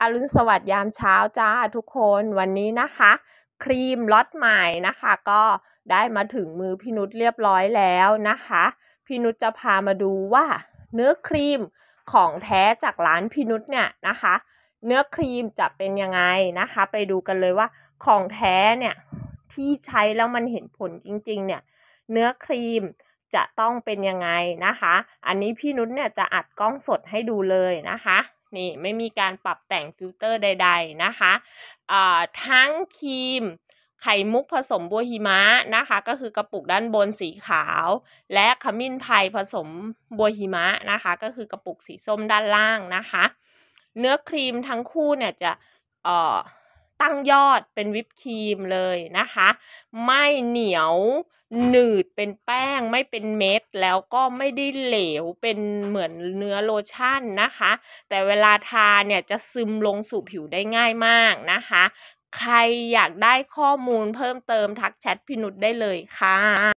อรุณสวัสดิ์ยามเช้าจ้าทุกคนวันนี้นะคะ ครีมล็อตใหม่นะคะ ก็ได้มาถึงมือพี่นุชเรียบร้อยแล้วนะคะ พี่นุชจะพามาดูว่า เนื้อครีมของแท้จากร้านพี่นุชเนี่ยนะคะ เนื้อครีมจะเป็นยังไงนะคะ ไปดูกันเลยว่าของแท้เนี่ย ที่ใช้แล้วมันเห็นผลจริงๆเนี่ย เนื้อครีมจะต้องเป็นยังไงนะคะ อันนี้พี่นุชเนี่ยจะอัดกล้องสดให้ดูเลยนะคะนี่ไม่มีการปรับแต่งฟิลเตอร์ใดๆนะคะ ทั้งครีมไข่มุกผสมบัวหิมะนะคะ ก็คือกระปุกด้านบนสีขาว และขมิ้นไพรผสมบัวหิมะนะคะ ก็คือกระปุกสีส้มด้านล่างนะคะ เนื้อครีมทั้งคู่เนี่ยจะเอ่อตั้งยอดเป็นวิปครีมเลยนะคะ ไม่เหนียวหนืดเป็นแป้งไม่เป็นเม็ดแล้วก็ไม่ได้เหลวเป็นเหมือนเนื้อโลชั่นนะคะ แต่เวลาทาเนี่ยจะซึมลงสู่ผิวได้ง่ายมากนะคะ ใครอยากได้ข้อมูลเพิ่มเติมทักแชทพินุษได้เลยค่ะ